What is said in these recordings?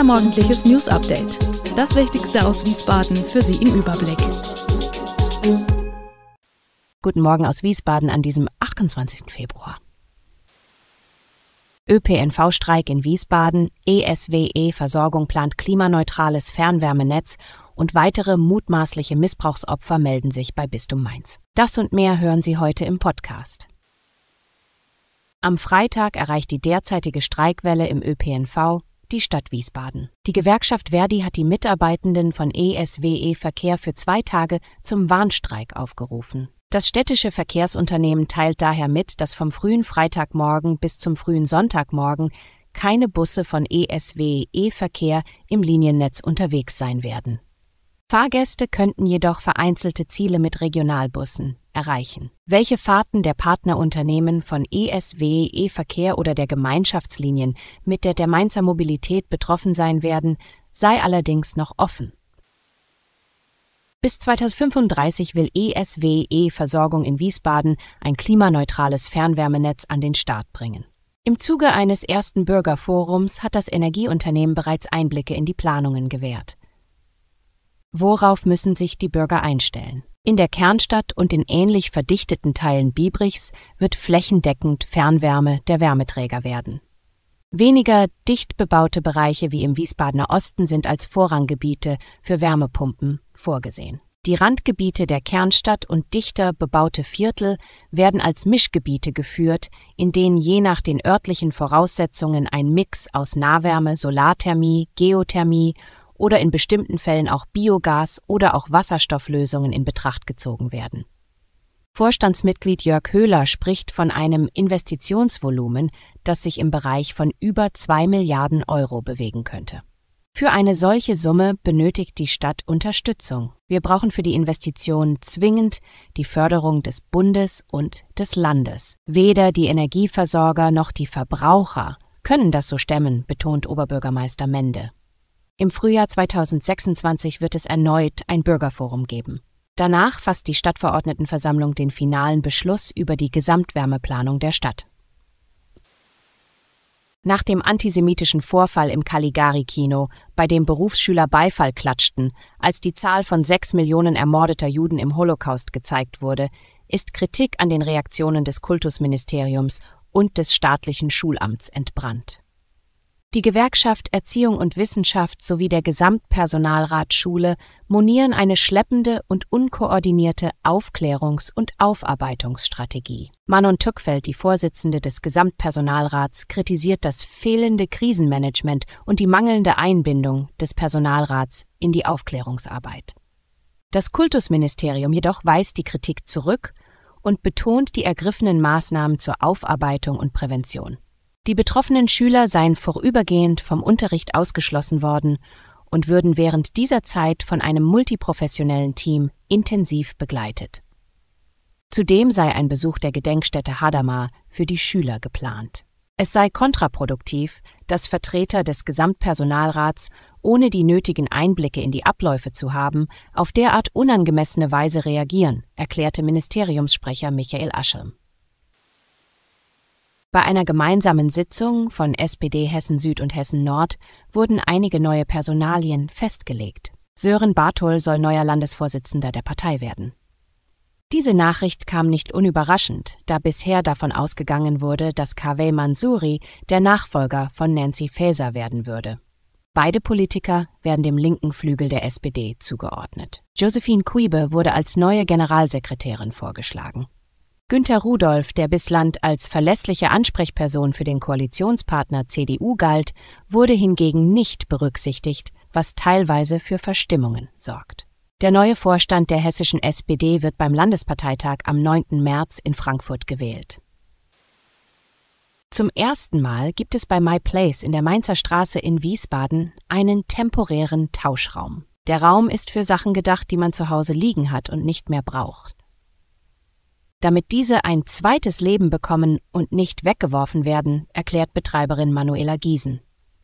unser morgendliches News Update. Das Wichtigste aus Wiesbaden für Sie im Überblick. Guten Morgen aus Wiesbaden an diesem 28. Februar. ÖPNV-Streik in Wiesbaden, ESWE-Versorgung plant klimaneutrales Fernwärmenetz und weitere mutmaßliche Missbrauchsopfer melden sich bei Bistum Mainz. Das und mehr hören Sie heute im Podcast. Am Freitag erreicht die derzeitige Streikwelle im ÖPNV die Stadt Wiesbaden. Die Gewerkschaft Verdi hat die Mitarbeitenden von ESWE e Verkehr für zwei Tage zum Warnstreik aufgerufen. Das städtische Verkehrsunternehmen teilt daher mit, dass vom frühen Freitagmorgen bis zum frühen Sonntagmorgen keine Busse von ESWE e Verkehr im Liniennetz unterwegs sein werden. Fahrgäste könnten jedoch vereinzelte Ziele mit Regionalbussen, erreichen. Welche Fahrten der Partnerunternehmen von ESW, E-Verkehr oder der Gemeinschaftslinien mit der, der Mainzer Mobilität betroffen sein werden, sei allerdings noch offen. Bis 2035 will ESWE versorgung in Wiesbaden ein klimaneutrales Fernwärmenetz an den Start bringen. Im Zuge eines ersten Bürgerforums hat das Energieunternehmen bereits Einblicke in die Planungen gewährt. Worauf müssen sich die Bürger einstellen? In der Kernstadt und in ähnlich verdichteten Teilen Biebrichs wird flächendeckend Fernwärme der Wärmeträger werden. Weniger dicht bebaute Bereiche wie im Wiesbadener Osten sind als Vorranggebiete für Wärmepumpen vorgesehen. Die Randgebiete der Kernstadt und dichter bebaute Viertel werden als Mischgebiete geführt, in denen je nach den örtlichen Voraussetzungen ein Mix aus Nahwärme, Solarthermie, Geothermie oder in bestimmten Fällen auch Biogas oder auch Wasserstofflösungen in Betracht gezogen werden. Vorstandsmitglied Jörg Höhler spricht von einem Investitionsvolumen, das sich im Bereich von über 2 Milliarden Euro bewegen könnte. Für eine solche Summe benötigt die Stadt Unterstützung. Wir brauchen für die Investition zwingend die Förderung des Bundes und des Landes. Weder die Energieversorger noch die Verbraucher können das so stemmen, betont Oberbürgermeister Mende. Im Frühjahr 2026 wird es erneut ein Bürgerforum geben. Danach fasst die Stadtverordnetenversammlung den finalen Beschluss über die Gesamtwärmeplanung der Stadt. Nach dem antisemitischen Vorfall im Caligari-Kino, bei dem Berufsschüler Beifall klatschten, als die Zahl von sechs Millionen ermordeter Juden im Holocaust gezeigt wurde, ist Kritik an den Reaktionen des Kultusministeriums und des staatlichen Schulamts entbrannt. Die Gewerkschaft Erziehung und Wissenschaft sowie der Gesamtpersonalrat Schule monieren eine schleppende und unkoordinierte Aufklärungs- und Aufarbeitungsstrategie. Manon Tückfeld, die Vorsitzende des Gesamtpersonalrats, kritisiert das fehlende Krisenmanagement und die mangelnde Einbindung des Personalrats in die Aufklärungsarbeit. Das Kultusministerium jedoch weist die Kritik zurück und betont die ergriffenen Maßnahmen zur Aufarbeitung und Prävention. Die betroffenen Schüler seien vorübergehend vom Unterricht ausgeschlossen worden und würden während dieser Zeit von einem multiprofessionellen Team intensiv begleitet. Zudem sei ein Besuch der Gedenkstätte Hadamar für die Schüler geplant. Es sei kontraproduktiv, dass Vertreter des Gesamtpersonalrats, ohne die nötigen Einblicke in die Abläufe zu haben, auf derart unangemessene Weise reagieren, erklärte Ministeriumssprecher Michael Aschem. Bei einer gemeinsamen Sitzung von SPD Hessen Süd und Hessen Nord wurden einige neue Personalien festgelegt. Sören Barthol soll neuer Landesvorsitzender der Partei werden. Diese Nachricht kam nicht unüberraschend, da bisher davon ausgegangen wurde, dass Kaveh Mansouri der Nachfolger von Nancy Faeser werden würde. Beide Politiker werden dem linken Flügel der SPD zugeordnet. Josephine Quibe wurde als neue Generalsekretärin vorgeschlagen. Günter Rudolph, der bislang als verlässliche Ansprechperson für den Koalitionspartner CDU galt, wurde hingegen nicht berücksichtigt, was teilweise für Verstimmungen sorgt. Der neue Vorstand der hessischen SPD wird beim Landesparteitag am 9. März in Frankfurt gewählt. Zum ersten Mal gibt es bei My Place in der Mainzer Straße in Wiesbaden einen temporären Tauschraum. Der Raum ist für Sachen gedacht, die man zu Hause liegen hat und nicht mehr braucht damit diese ein zweites Leben bekommen und nicht weggeworfen werden, erklärt Betreiberin Manuela Giesen.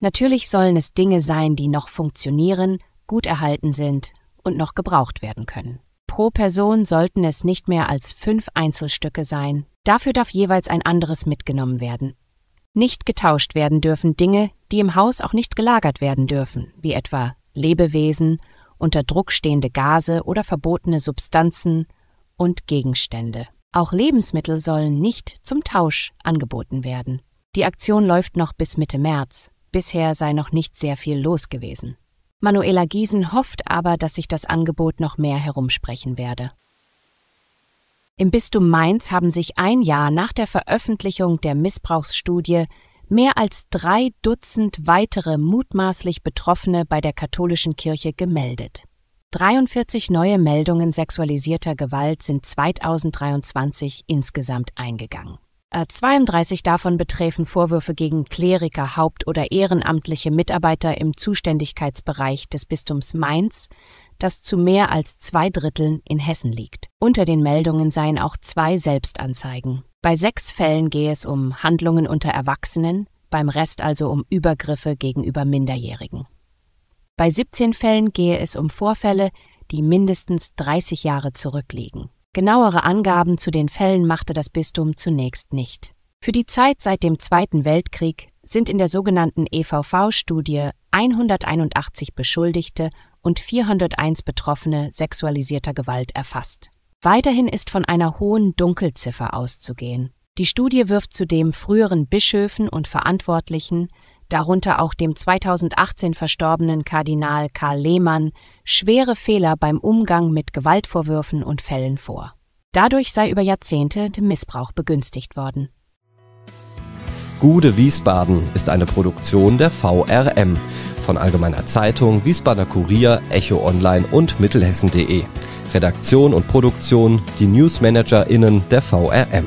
Natürlich sollen es Dinge sein, die noch funktionieren, gut erhalten sind und noch gebraucht werden können. Pro Person sollten es nicht mehr als fünf Einzelstücke sein, dafür darf jeweils ein anderes mitgenommen werden. Nicht getauscht werden dürfen Dinge, die im Haus auch nicht gelagert werden dürfen, wie etwa Lebewesen, unter Druck stehende Gase oder verbotene Substanzen und Gegenstände. Auch Lebensmittel sollen nicht zum Tausch angeboten werden. Die Aktion läuft noch bis Mitte März. Bisher sei noch nicht sehr viel los gewesen. Manuela Giesen hofft aber, dass sich das Angebot noch mehr herumsprechen werde. Im Bistum Mainz haben sich ein Jahr nach der Veröffentlichung der Missbrauchsstudie mehr als drei Dutzend weitere mutmaßlich Betroffene bei der katholischen Kirche gemeldet. 43 neue Meldungen sexualisierter Gewalt sind 2023 insgesamt eingegangen. 32 äh, davon betreffen Vorwürfe gegen Kleriker, Haupt- oder ehrenamtliche Mitarbeiter im Zuständigkeitsbereich des Bistums Mainz, das zu mehr als zwei Dritteln in Hessen liegt. Unter den Meldungen seien auch zwei Selbstanzeigen. Bei sechs Fällen gehe es um Handlungen unter Erwachsenen, beim Rest also um Übergriffe gegenüber Minderjährigen. Bei 17 Fällen gehe es um Vorfälle, die mindestens 30 Jahre zurückliegen. Genauere Angaben zu den Fällen machte das Bistum zunächst nicht. Für die Zeit seit dem Zweiten Weltkrieg sind in der sogenannten EVV-Studie 181 Beschuldigte und 401 Betroffene sexualisierter Gewalt erfasst. Weiterhin ist von einer hohen Dunkelziffer auszugehen. Die Studie wirft zudem früheren Bischöfen und Verantwortlichen darunter auch dem 2018 verstorbenen Kardinal Karl Lehmann, schwere Fehler beim Umgang mit Gewaltvorwürfen und Fällen vor. Dadurch sei über Jahrzehnte der Missbrauch begünstigt worden. Gude Wiesbaden ist eine Produktion der VRM von Allgemeiner Zeitung, Wiesbadener Kurier, Echo Online und Mittelhessen.de. Redaktion und Produktion die Newsmanagerinnen der VRM.